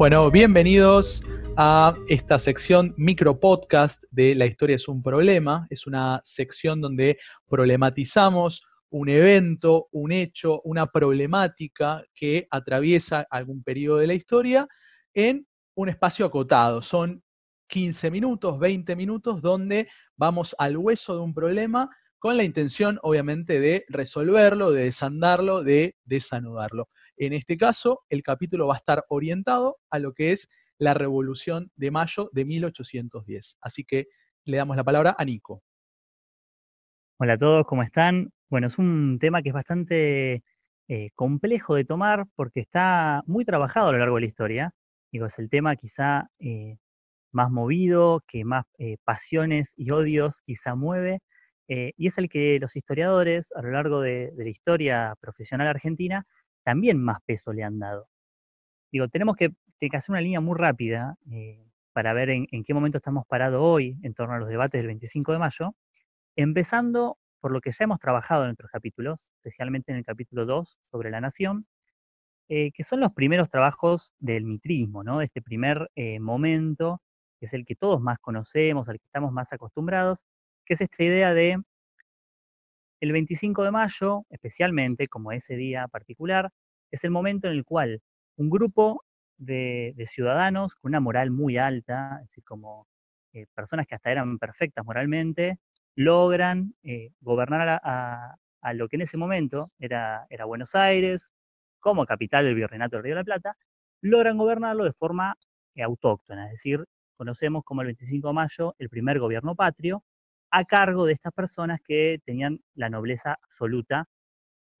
Bueno, bienvenidos a esta sección micro-podcast de La historia es un problema. Es una sección donde problematizamos un evento, un hecho, una problemática que atraviesa algún periodo de la historia en un espacio acotado. Son 15 minutos, 20 minutos, donde vamos al hueso de un problema con la intención obviamente de resolverlo, de desandarlo, de desanudarlo. En este caso, el capítulo va a estar orientado a lo que es la Revolución de Mayo de 1810. Así que le damos la palabra a Nico. Hola a todos, ¿cómo están? Bueno, es un tema que es bastante eh, complejo de tomar porque está muy trabajado a lo largo de la historia. Digo, es el tema quizá eh, más movido, que más eh, pasiones y odios quizá mueve, eh, y es el que los historiadores a lo largo de, la historia profesional argentina también más peso le han dado. Digo, tenemos que, hacer una línea muy rápida eh, para ver en, qué momento estamos parados hoy en torno a los debates del 25 de mayo, empezando por lo que ya hemos trabajado en otros capítulos, especialmente en el capítulo 2 sobre la nación, eh, que son los primeros trabajos del mitrismo, ¿no? este primer momento que es el que todos más conocemos, al que estamos más acostumbrados, que es esta idea de el 25 de mayo, especialmente como ese día particular, es el momento en el cual un grupo de, ciudadanos con una moral muy alta, es decir, como eh, personas que hasta eran perfectas moralmente, logran eh, gobernar a, lo que en ese momento era, era Buenos Aires, como capital del virreinato del Río de la Plata, logran gobernarlo de forma eh, autóctona, es decir, conocemos como el 25 de mayo el primer gobierno patrio, a cargo de estas personas que tenían la nobleza absoluta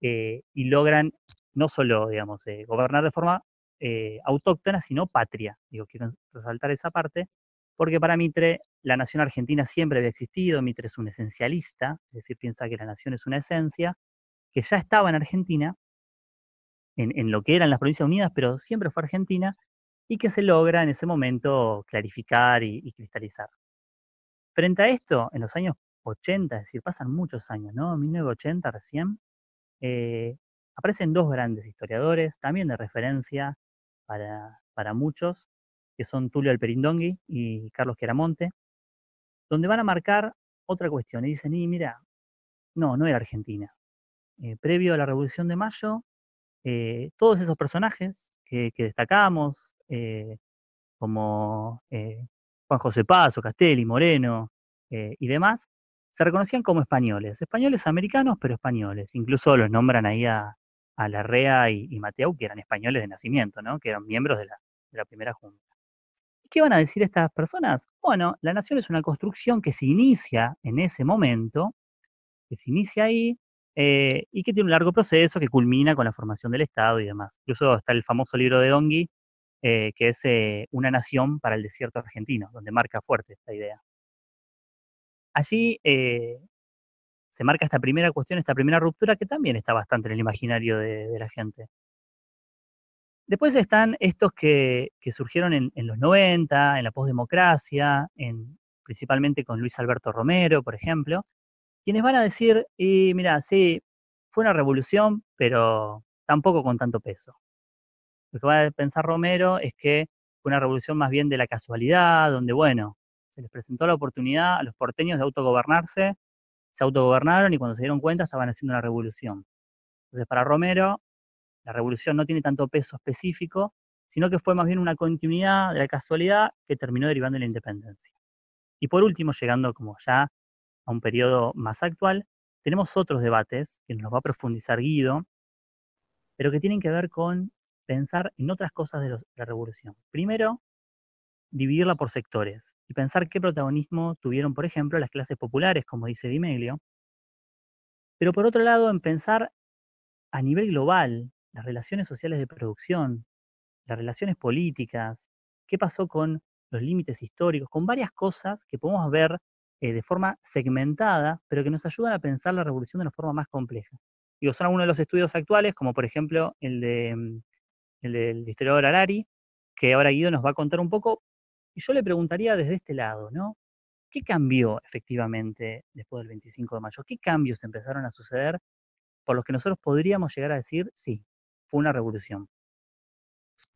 eh, y logran no solo, digamos, eh, gobernar de forma eh, autóctona, sino patria. quiero resaltar esa parte, porque para Mitre la nación argentina siempre había existido, Mitre es un esencialista, es decir, piensa que la nación es una esencia, que ya estaba en Argentina, en, lo que eran las Provincias Unidas, pero siempre fue Argentina, y que se logra en ese momento clarificar y cristalizar. Frente a esto, en los años 80, es decir, pasan muchos años, 1980 recién, eh, aparecen dos grandes historiadores, también de referencia para, muchos, que son Tulio Alperindongui y Carlos Queramonte, donde van a marcar otra cuestión y dicen, y mira, no, no era Argentina. Eh, previo a la Revolución de Mayo, eh, todos esos personajes que, que destacamos, como Juan José Paso, Castelli, Moreno eh, y demás, se reconocían como españoles, españoles americanos, pero españoles. Incluso los nombran ahí a, Larrea y, Mateo, que eran españoles de nacimiento, ¿no? que eran miembros de la, primera junta. ¿Y qué van a decir estas personas? Bueno, la nación es una construcción que se inicia en ese momento, que se inicia ahí, eh, y que tiene un largo proceso que culmina con la formación del Estado y demás. Incluso está el famoso libro de Dongui, eh, que es eh, Una Nación para el Desierto Argentino, donde marca fuerte esta idea. Allí eh, se marca esta primera cuestión, esta primera ruptura que también está bastante en el imaginario de, la gente. Después están estos que, surgieron en, los 90, en la posdemocracia, principalmente con Luis Alberto Romero, por ejemplo, quienes van a decir, mira, sí, fue una revolución, pero tampoco con tanto peso. Lo que va a pensar Romero es que fue una revolución más bien de la casualidad, donde, bueno, se les presentó la oportunidad a los porteños de autogobernarse, se autogobernaron y cuando se dieron cuenta estaban haciendo una revolución. Entonces, para Romero, la revolución no tiene tanto peso específico, sino que fue más bien una continuidad de la casualidad que terminó derivando en la independencia. Y por último, llegando como ya a un periodo más actual, tenemos otros debates que nos va a profundizar Guido, pero que tienen que ver con pensar en otras cosas de, la revolución. Primero, dividirla por sectores y pensar qué protagonismo tuvieron, por ejemplo, las clases populares, como dice Dimelio. Pero por otro lado, en pensar a nivel global las relaciones sociales de producción, las relaciones políticas, qué pasó con los límites históricos, con varias cosas que podemos ver eh, de forma segmentada, pero que nos ayudan a pensar la revolución de una forma más compleja. Digo, son algunos de los estudios actuales, como por ejemplo el de mm, el historiador Arari, que ahora Guido nos va a contar un poco. Y yo le preguntaría desde este lado, ¿no? ¿Qué cambió efectivamente después del 25 de mayo? ¿Qué cambios empezaron a suceder por los que nosotros podríamos llegar a decir, sí, fue una revolución?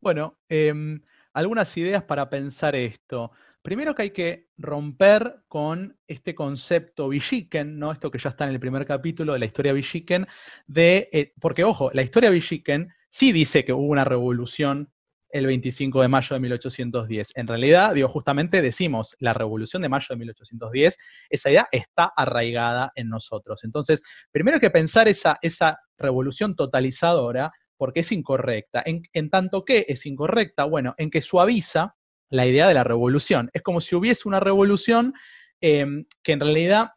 Bueno, em, algunas ideas para pensar esto. Primero que hay que romper con este concepto Villiquen, ¿no? Esto que ya está en el primer capítulo de la historia Villiquen, de, eh, porque ojo, la historia Villiquen sí dice que hubo una revolución el 25 de mayo de 1810. En realidad, digo, justamente decimos, la revolución de mayo de 1810, esa idea está arraigada en nosotros. Entonces, primero hay que pensar esa, esa revolución totalizadora, porque es incorrecta. En, tanto que es incorrecta, bueno, en que suaviza la idea de la revolución. Es como si hubiese una revolución em, que en realidad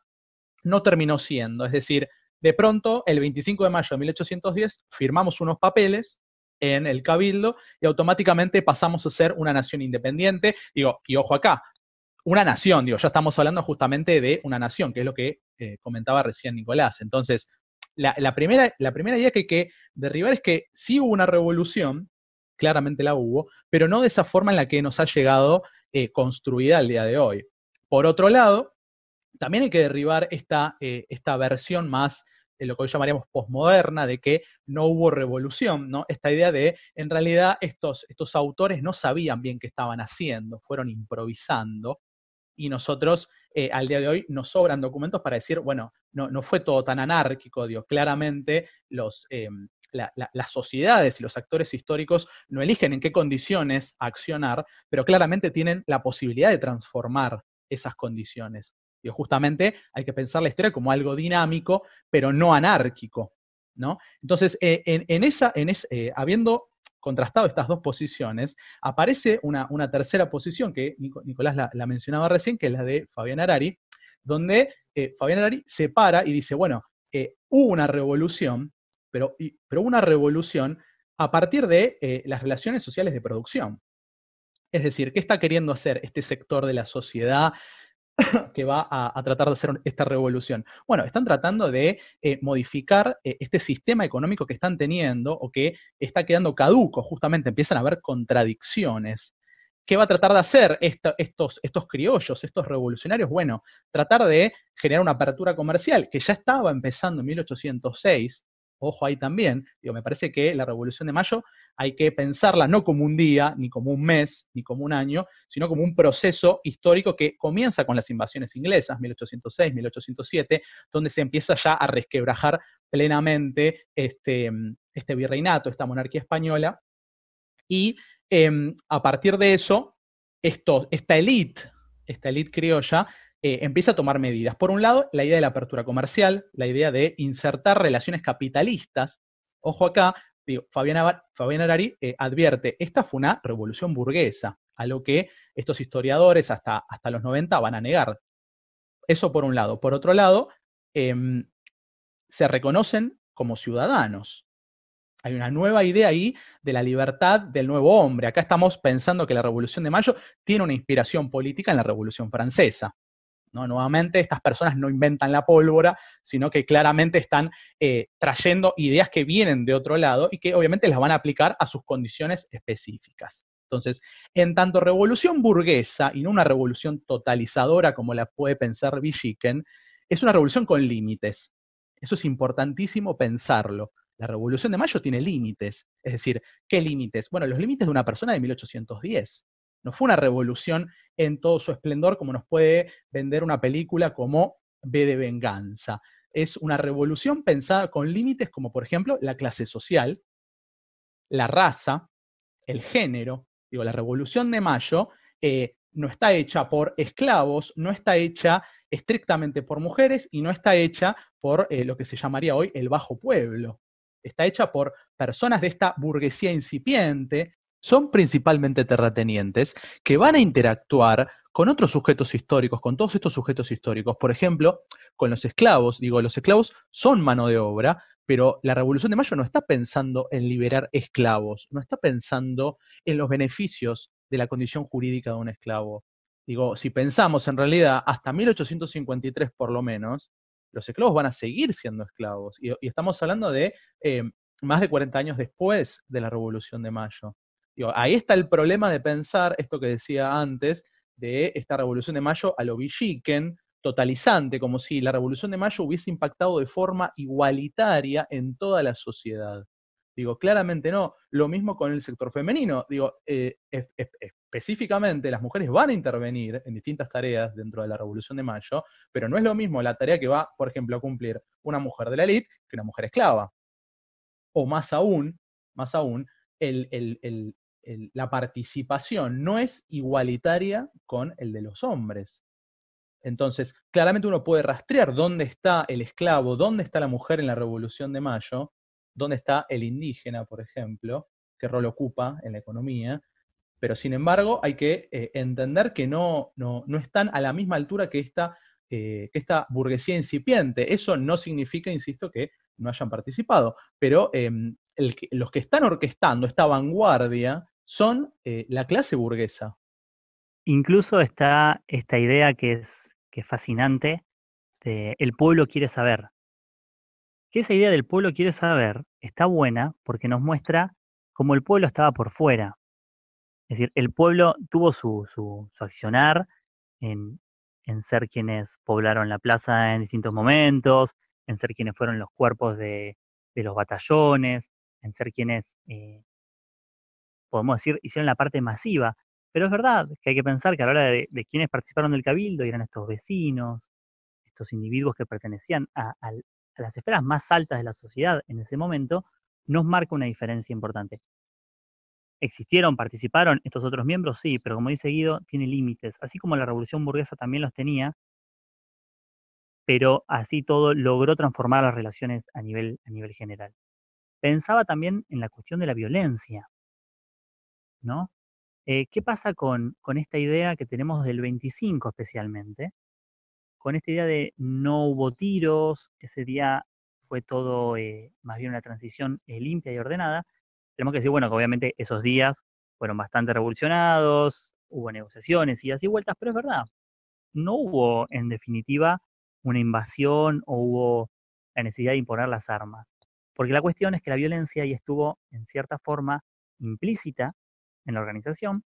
no terminó siendo. Es decir, de pronto, el 25 de mayo de 1810, firmamos unos papeles en el Cabildo y automáticamente pasamos a ser una nación independiente. Digo, y ojo acá, una nación, digo, ya estamos hablando justamente de una nación, que es lo que eh, comentaba recién Nicolás. Entonces, la, primera, la primera idea que hay que derribar es que sí hubo una revolución, claramente la hubo, pero no de esa forma en la que nos ha llegado eh, construida el día de hoy. Por otro lado, también hay que derribar eh, esta, versión más de lo que hoy llamaríamos posmoderna, de que no hubo revolución, ¿no? Esta idea de, en realidad, estos, autores no sabían bien qué estaban haciendo, fueron improvisando, y nosotros eh, al día de hoy nos sobran documentos para decir, bueno, no, fue todo tan anárquico, claramente los, eh, las sociedades y los actores históricos no eligen en qué condiciones accionar, pero claramente tienen la posibilidad de transformar esas condiciones justamente hay que pensar la historia como algo dinámico, pero no anárquico. ¿no? Entonces, eh, en, esa, en eh, habiendo contrastado estas dos posiciones, aparece una, tercera posición que Nicolás la, mencionaba recién, que es la de Fabián Arari, donde eh, Fabián Arari se para y dice, bueno, hubo una revolución, pero, y, pero una revolución a partir de las relaciones sociales de producción. Es decir, ¿qué está queriendo hacer este sector de la sociedad que va a, tratar de hacer esta revolución. Bueno, están tratando de eh, modificar eh, este sistema económico que están teniendo o que está quedando caduco, justamente empiezan a haber contradicciones. ¿Qué va a tratar de hacer estos, estos criollos, estos revolucionarios? Bueno, tratar de generar una apertura comercial que ya estaba empezando en 1806 Ojo ahí también. me parece que la Revolución de Mayo hay que pensarla no como un día, ni como un mes, ni como un año, sino como un proceso histórico que comienza con las invasiones inglesas, 1806, 1807, donde se empieza ya a resquebrajar plenamente este, mm, este virreinato, esta monarquía española. Y em, a partir de eso, esto, esta élite, esta élite criolla, eh, empieza a tomar medidas. Por un lado, la idea de la apertura comercial, la idea de insertar relaciones capitalistas. Ojo acá, Fabiana Fabián, Arari eh, advierte, esta fue una revolución burguesa, a lo que estos historiadores hasta, hasta los 90 van a negar. Eso por un lado. Por otro lado, em, se reconocen como ciudadanos. Hay una nueva idea ahí de la libertad del nuevo hombre. Acá estamos pensando que la Revolución de Mayo tiene una inspiración política en la Revolución Francesa. ¿no? Nuevamente, estas personas no inventan la pólvora, sino que claramente están eh, trayendo ideas que vienen de otro lado y que obviamente las van a aplicar a sus condiciones específicas. Entonces, en tanto revolución burguesa y no una revolución totalizadora como la puede pensar Vichyken, es una revolución con límites. Eso es importantísimo pensarlo. La Revolución de Mayo tiene límites. Es decir, ¿qué límites? Bueno, los límites de una persona de 1810. No fue una revolución en todo su esplendor como nos puede vender una película como B de venganza. Es una revolución pensada con límites como por ejemplo la clase social, la raza, el género. Digo, la revolución de Mayo eh, no está hecha por esclavos, no está hecha estrictamente por mujeres y no está hecha por eh, lo que se llamaría hoy el bajo pueblo. Está hecha por personas de esta burguesía incipiente, son principalmente terratenientes que van a interactuar con otros sujetos históricos, con todos estos sujetos históricos, por ejemplo, con los esclavos. Digo, los esclavos son mano de obra, pero la Revolución de Mayo no está pensando en liberar esclavos, no está pensando en los beneficios de la condición jurídica de un esclavo. Digo, si pensamos en realidad hasta 1853 por lo menos, los esclavos van a seguir siendo esclavos. Y, estamos hablando de eh, más de 40 años después de la Revolución de Mayo ahí está el problema de pensar esto que decía antes de esta revolución de mayo a lo Villiquen, totalizante, como si la revolución de mayo hubiese impactado de forma igualitaria en toda la sociedad. Digo, claramente no. Lo mismo con el sector femenino. Digo, eh, específicamente las mujeres van a intervenir en distintas tareas dentro de la Revolución de Mayo, pero no es lo mismo la tarea que va, por ejemplo, a cumplir una mujer de la élite que una mujer esclava. O más aún, más aún, el, la participación no es igualitaria con el de los hombres. Entonces, claramente uno puede rastrear dónde está el esclavo, dónde está la mujer en la Revolución de Mayo, dónde está el indígena, por ejemplo, qué rol ocupa en la economía, pero sin embargo hay que eh, entender que no, están a la misma altura que esta, eh, esta, burguesía incipiente. Eso no significa, insisto, que no hayan participado, pero em, los que están orquestando esta vanguardia son eh, la clase burguesa. Incluso está esta idea que es, que fascinante, el pueblo quiere saber. Que esa idea del pueblo quiere saber está buena porque nos muestra cómo el pueblo estaba por fuera. Es decir, el pueblo tuvo su, accionar en, en ser quienes poblaron la plaza en distintos momentos, en ser quienes fueron los cuerpos de, de los batallones, en ser quienes eh, podemos decir, hicieron la parte masiva. Pero es verdad que hay que pensar que a la hora de, quienes participaron del cabildo eran estos vecinos, estos individuos que pertenecían a, las esferas más altas de la sociedad en ese momento, nos marca una diferencia importante. ¿Existieron, participaron estos otros miembros? Sí, pero como dice Guido, tiene límites. Así como la revolución burguesa también los tenía, pero así todo logró transformar las relaciones a nivel, a nivel general. Pensaba también en la cuestión de la violencia. Eh, ¿Qué pasa con, esta idea que tenemos del 25 especialmente? Con esta idea de no hubo tiros, ese día fue todo eh, más bien una transición eh, limpia y ordenada. Tenemos que decir, bueno, que obviamente esos días fueron bastante revolucionados, hubo negociaciones, y y vueltas, pero es verdad, no hubo en definitiva una invasión o hubo la necesidad de imponer las armas. Porque la cuestión es que la violencia ahí estuvo en cierta forma implícita en la organización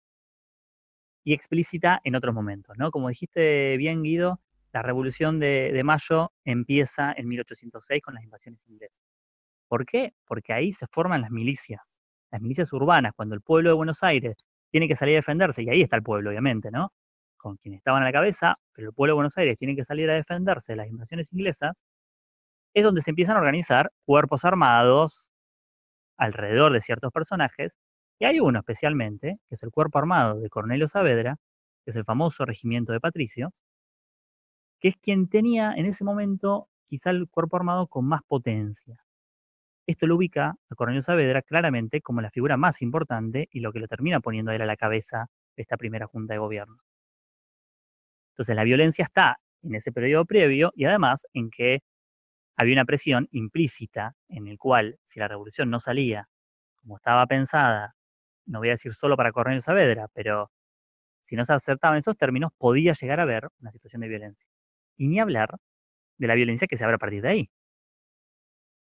y explícita en otros momentos. ¿no? Como dijiste bien, Guido, la revolución de, mayo empieza en 1806 con las invasiones inglesas. ¿Por qué? Porque ahí se forman las milicias, las milicias urbanas, cuando el pueblo de Buenos Aires tiene que salir a defenderse, y ahí está el pueblo, obviamente, ¿no? Con quien estaban a la cabeza, pero el pueblo de Buenos Aires tiene que salir a defenderse de las invasiones inglesas, es donde se empiezan a organizar cuerpos armados alrededor de ciertos personajes y hay uno especialmente, que es el cuerpo armado de Cornelio Saavedra, que es el famoso regimiento de Patricios, que es quien tenía en ese momento quizá el cuerpo armado con más potencia. Esto lo ubica a Cornelio Saavedra claramente como la figura más importante y lo que lo termina poniendo a él a la cabeza de esta primera junta de gobierno. Entonces la violencia está en ese periodo previo y además en que había una presión implícita en el cual si la revolución no salía como estaba pensada no voy a decir solo para Cornelio Saavedra, pero si no se acertaban esos términos, podía llegar a haber una situación de violencia. Y ni hablar de la violencia que se abre a partir de ahí.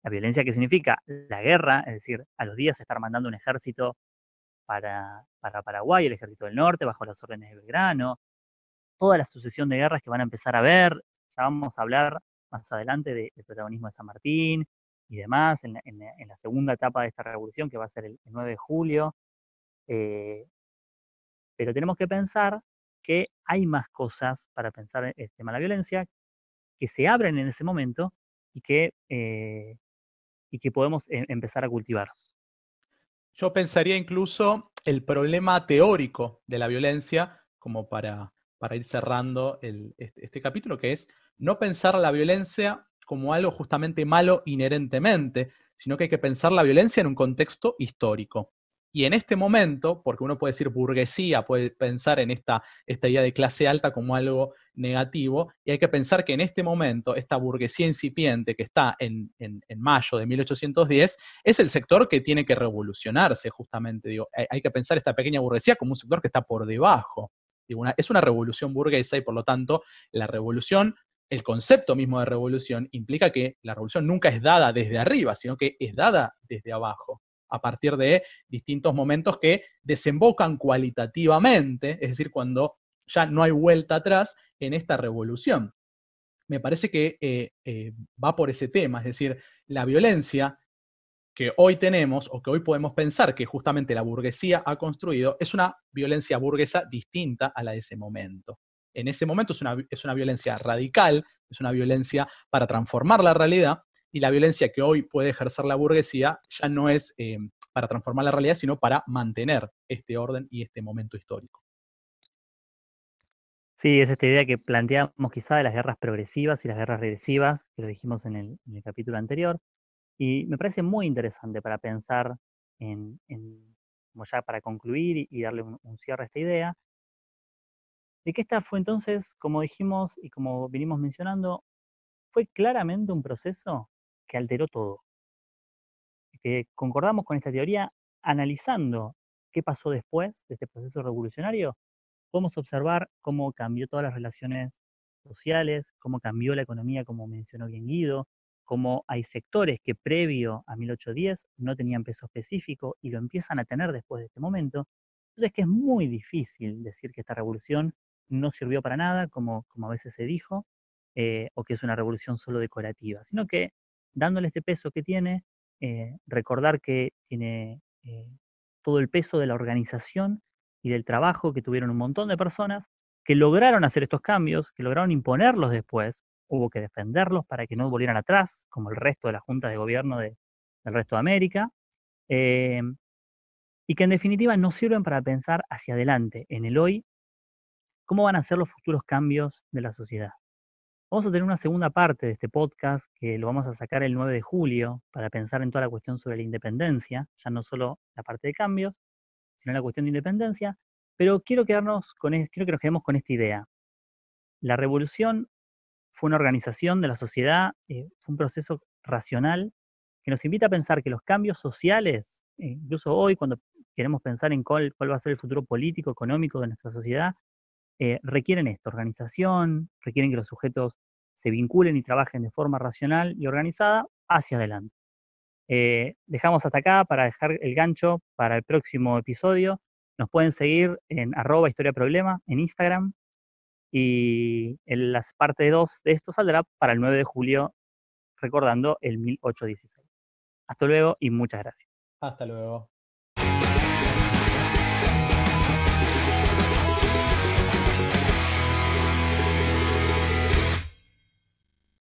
La violencia que significa la guerra, es decir, a los días estar mandando un ejército para, para Paraguay, el ejército del norte, bajo las órdenes de Belgrano, toda la sucesión de guerras que van a empezar a ver, ya vamos a hablar más adelante del protagonismo de San Martín y demás, en la, segunda etapa de esta revolución que va a ser el 9 de julio, eh, pero tenemos que pensar que hay más cosas para pensar el tema de la violencia que se abren en ese momento y que, eh, y que podemos em, empezar a cultivar. Yo pensaría incluso el problema teórico de la violencia, como para, ir cerrando este, este capítulo, que es no pensar la violencia como algo justamente malo inherentemente, sino que hay que pensar la violencia en un contexto histórico. Y en este momento, porque uno puede decir burguesía, puede pensar en esta, esta idea de clase alta como algo negativo, y hay que pensar que en este momento esta burguesía incipiente que está en, mayo de 1810 es el sector que tiene que revolucionarse justamente. hay, que pensar esta pequeña burguesía como un sector que está por debajo. es una revolución burguesa y por lo tanto la revolución el concepto mismo de revolución implica que la revolución nunca es dada desde arriba, sino que es dada desde abajo a partir de distintos momentos que desembocan cualitativamente, es decir, cuando ya no hay vuelta atrás en esta revolución. Me parece que eh, eh, va por ese tema, es decir, la violencia que hoy tenemos o que hoy podemos pensar que justamente la burguesía ha construido es una violencia burguesa distinta a la de ese momento. En ese momento es una violencia radical, es una violencia para transformar la realidad, y la violencia que hoy puede ejercer la burguesía ya no es eh, para transformar la realidad, sino para mantener este orden y este momento histórico. Sí, es esta idea que planteamos quizá de las guerras progresivas y las guerras regresivas, que lo dijimos en el, capítulo anterior, y me parece muy interesante para pensar en, como ya para concluir y darle un, un cierre a esta idea, de que esta fue entonces, como dijimos y como vinimos mencionando, fue claramente un proceso que alteró todo. Que este, concordamos con esta teoría analizando qué pasó después de este proceso revolucionario, podemos observar cómo cambió todas las relaciones sociales, cómo cambió la economía, como mencionó bien Guido, cómo hay sectores que previo a 1810 no tenían peso específico y lo empiezan a tener después de este momento. Entonces es que es muy difícil decir que esta revolución no sirvió para nada, como, como a veces se dijo, eh, o que es una revolución solo decorativa, sino que dándole este peso que tiene, eh, recordar que tiene eh, todo el peso de la organización y del trabajo que tuvieron un montón de personas que lograron hacer estos cambios, que lograron imponerlos después, hubo que defenderlos para que no volvieran atrás, como el resto de las juntas de gobierno del resto de América, eh, y que en definitiva no sirven para pensar hacia adelante, en el hoy, cómo van a ser los futuros cambios de la sociedad. Vamos a tener una segunda parte de este podcast que lo vamos a sacar el 9 de julio para pensar en toda la cuestión sobre la independencia, ya no solo la parte de cambios, sino la cuestión de independencia, pero quiero, quedarnos con, quiero que nos quedemos con esta idea. La revolución fue una organización de la sociedad, eh, fue un proceso racional que nos invita a pensar que los cambios sociales, eh, incluso hoy cuando queremos pensar en cuál, va a ser el futuro político, económico de nuestra sociedad, eh, requieren esto, organización, requieren que los sujetos se vinculen y trabajen de forma racional y organizada hacia adelante. Eh, dejamos hasta acá para dejar el gancho para el próximo episodio. Nos pueden seguir en arroba historia problema en Instagram y en las parte 2 de esto saldrá para el 9 de julio recordando el 1816. Hasta luego y muchas gracias. Hasta luego.